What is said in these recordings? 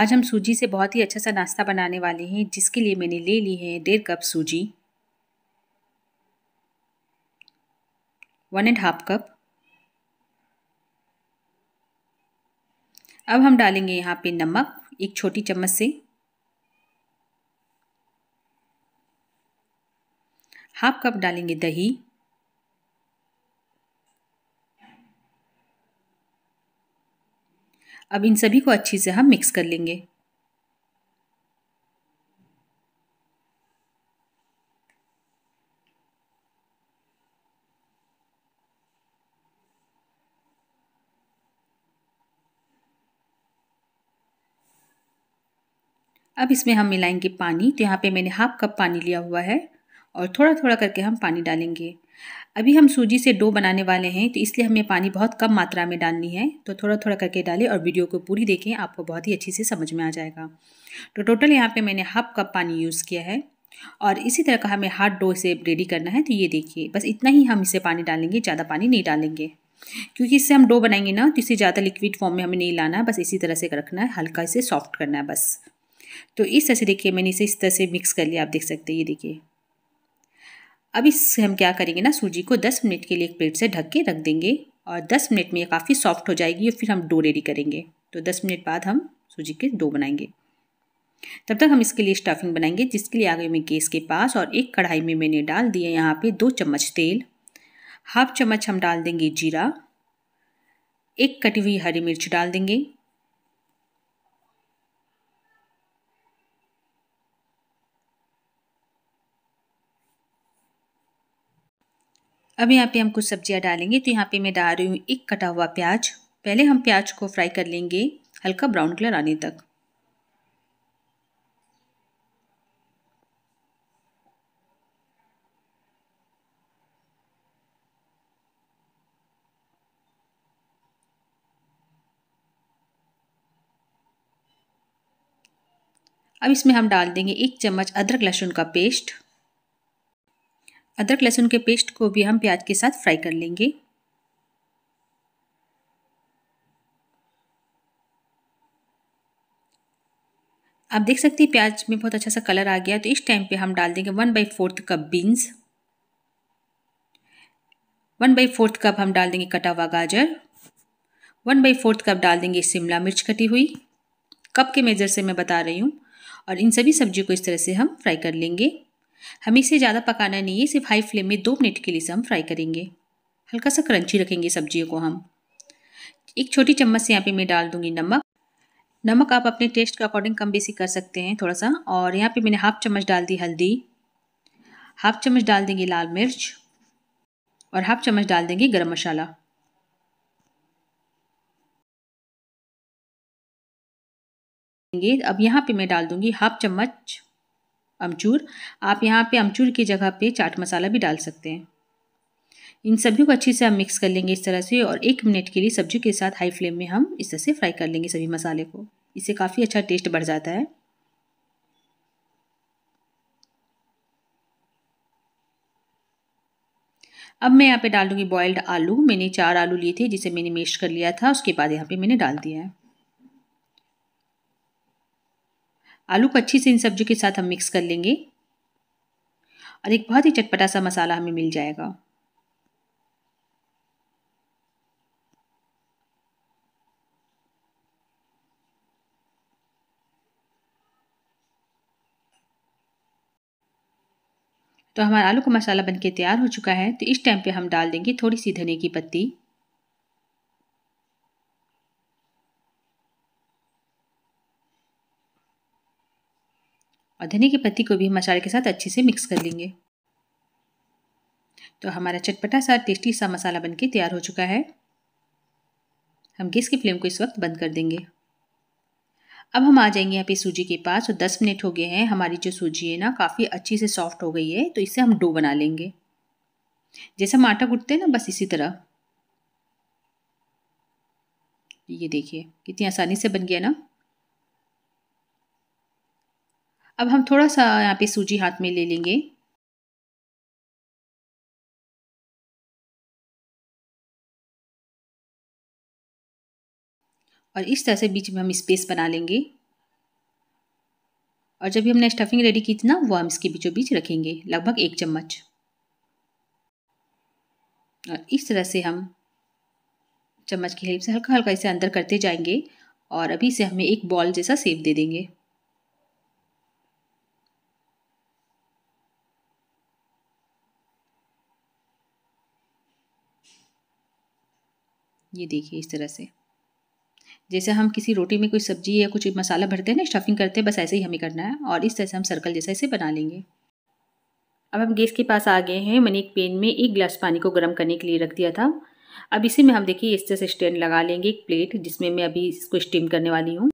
आज हम सूजी से बहुत ही अच्छा सा नाश्ता बनाने वाले हैं जिसके लिए मैंने ले ली है डेढ़ कप सूजी वन एंड हाफ कप अब हम डालेंगे यहाँ पे नमक एक छोटी चम्मच से हाफ कप डालेंगे दही अब इन सभी को अच्छी से हम मिक्स कर लेंगे अब इसमें हम मिलाएंगे पानी तो यहाँ पे मैंने हाफ कप पानी लिया हुआ है और थोड़ा थोड़ा करके हम पानी डालेंगे अभी हम सूजी से डो बनाने वाले हैं तो इसलिए हमें पानी बहुत कम मात्रा में डालनी है तो थोड़ा थोड़ा करके डालें और वीडियो को पूरी देखें आपको बहुत ही अच्छी से समझ में आ जाएगा तो टोटल यहाँ पे मैंने हाफ कप पानी यूज़ किया है और इसी तरह का हमें हार्ड डो से रेडी करना है तो ये देखिए बस इतना ही हम इसे पानी डालेंगे ज़्यादा पानी नहीं डालेंगे क्योंकि इससे हम डो बनाएंगे ना तो इसे ज़्यादा लिक्विड फॉर्म में हमें नहीं लाना है बस इसी तरह से रखना है हल्का इसे सॉफ्ट करना है बस तो इस तरह से देखिए मैंने इसे इस तरह से मिक्स कर लिया आप देख सकते हैं ये देखिए अब इससे हम क्या करेंगे ना सूजी को दस मिनट के लिए एक प्लेट से ढक के रख देंगे और दस मिनट में ये काफ़ी सॉफ्ट हो जाएगी और फिर हम डो रेडी करेंगे तो दस मिनट बाद हम सूजी के डो बनाएंगे तब तक हम इसके लिए स्टफिंग बनाएंगे जिसके लिए आगे मैं गैस के पास और एक कढ़ाई में मैंने डाल दिए यहाँ पे दो चम्मच तेल हाफ चम्मच हम डाल देंगे जीरा एक कटी हुई हरी मिर्च डाल देंगे अब यहाँ पे हम कुछ सब्जियाँ डालेंगे तो यहाँ पे मैं डाल रही हूँ एक कटा हुआ प्याज पहले हम प्याज को फ्राई कर लेंगे हल्का ब्राउन कलर आने तक अब इसमें हम डाल देंगे एक चम्मच अदरक लहसुन का पेस्ट अदरक लहसुन के पेस्ट को भी हम प्याज के साथ फ्राई कर लेंगे आप देख सकते हैं प्याज में बहुत अच्छा सा कलर आ गया तो इस टाइम पे हम डाल देंगे one by fourth cup beans one by fourth cup हम डाल देंगे कटा हुआ गाजर वन बाई फोर्थ कप डाल देंगे शिमला मिर्च कटी हुई कप के मेजर से मैं बता रही हूँ और इन सभी सब्जियों को इस तरह से हम फ्राई कर लेंगे हमें इसे ज़्यादा पकाना नहीं है सिर्फ हाई फ्लेम में दो मिनट के लिए से हम फ्राई करेंगे हल्का सा क्रंची रखेंगे सब्जियों को हम एक छोटी चम्मच से यहाँ पे मैं डाल दूँगी नमक नमक आप अपने टेस्ट के अकॉर्डिंग कम बेसी कर सकते हैं थोड़ा सा और यहाँ पे मैंने हाफ चम्मच डाल दी हल्दी हाफ चम्मच डाल देंगे लाल मिर्च और हाफ चम्मच डाल देंगे गर्म मसाला अब यहाँ पे मैं डाल दूंगी हाफ चम्मच अमचूर आप यहाँ पे अमचूर की जगह पे चाट मसाला भी डाल सकते हैं इन सभी को अच्छे से हम मिक्स कर लेंगे इस तरह से और एक मिनट के लिए सब्जी के साथ हाई फ्लेम में हम इस तरह से फ्राई कर लेंगे सभी मसाले को इससे काफ़ी अच्छा टेस्ट बढ़ जाता है अब मैं यहाँ पे डालूंगी बॉयल्ड आलू मैंने चार आलू लिए थे जिसे मैंने मेश कर लिया था उसके बाद यहाँ पे मैंने डाल दिया है आलू को अच्छे से इन सब्जियों के साथ हम मिक्स कर लेंगे और एक बहुत ही चटपटा सा मसाला हमें मिल जाएगा तो हमारा आलू का मसाला बनके तैयार हो चुका है तो इस टाइम पे हम डाल देंगे थोड़ी सी धनिया की पत्ती और धनिया की पत्ती को भी हम मसाले के साथ अच्छे से मिक्स कर लेंगे तो हमारा चटपटा सा टेस्टी सा मसाला बनके तैयार हो चुका है हम गैस की फ्लेम को इस वक्त बंद कर देंगे अब हम आ जाएंगे यहाँ पे सूजी के पास और दस मिनट हो गए हैं हमारी जो सूजी है ना काफ़ी अच्छी से सॉफ्ट हो गई है तो इससे हम डो बना लेंगे जैसे हम आटा गूंथते हैं ना बस इसी तरह ये देखिए कितनी आसानी से बन गया ना अब हम थोड़ा सा यहाँ पे सूजी हाथ में ले लेंगे और इस तरह से बीच में हम स्पेस बना लेंगे और जब भी हमने स्टफिंग रेडी की थी ना वो हम इसके बीचों बीच रखेंगे लगभग एक चम्मच और इस तरह से हम चम्मच की हेल्प से हल्का हल्का इसे अंदर करते जाएंगे और अभी इसे हमें एक बॉल जैसा सेव दे देंगे ये देखिए इस तरह से जैसे हम किसी रोटी में कोई सब्जी या कुछ मसाला भरते हैं ना स्टफिंग करते हैं बस ऐसे ही हमें करना है और इस तरह से हम सर्कल जैसा इसे बना लेंगे अब हम गैस के पास आ गए हैं मैंने एक पेन में एक गिलास पानी को गर्म करने के लिए रख दिया था अब इसी में हम देखिए इस तरह से स्टैंड लगा लेंगे एक प्लेट जिसमें मैं अभी इसको स्टीम करने वाली हूँ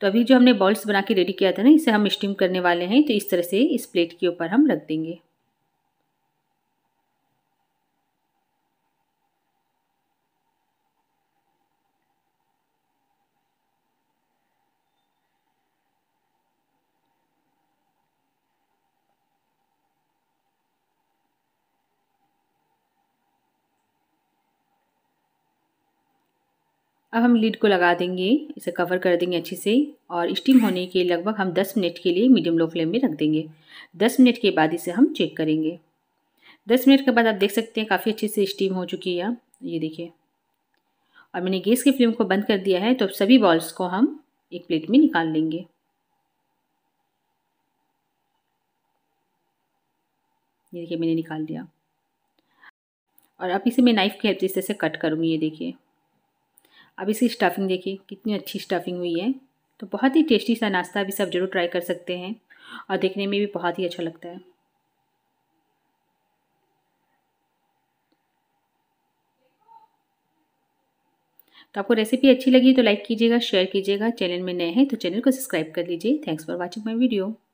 तो अभी जो हमने बॉल्स बना के रेडी किया था ना इसे हम स्टीम करने वाले हैं तो इस तरह से इस प्लेट के ऊपर हम रख देंगे अब हम लीड को लगा देंगे इसे कवर कर देंगे अच्छे से और स्टीम होने के लगभग हम 10 मिनट के लिए मीडियम लो फ्लेम में रख देंगे 10 मिनट के बाद इसे हम चेक करेंगे 10 मिनट के बाद आप देख सकते हैं काफ़ी अच्छे से स्टीम हो चुकी है ये देखिए और मैंने गैस की फ्लेम को बंद कर दिया है तो अब सभी बॉल्स को हम एक प्लेट में निकाल लेंगे ये देखिए मैंने निकाल दिया और अब इसे मैं नाइफ़ की हेल्प से इसे कट करूँगी ये देखिए अब इसकी स्टफिंग देखिए कितनी अच्छी स्टफिंग हुई है तो बहुत ही टेस्टी सा नाश्ता भी सब जरूर ट्राई कर सकते हैं और देखने में भी बहुत ही अच्छा लगता है तो आपको रेसिपी अच्छी लगी तो लाइक कीजिएगा शेयर कीजिएगा चैनल में नए हैं तो चैनल को सब्सक्राइब कर लीजिए thanks for watching my video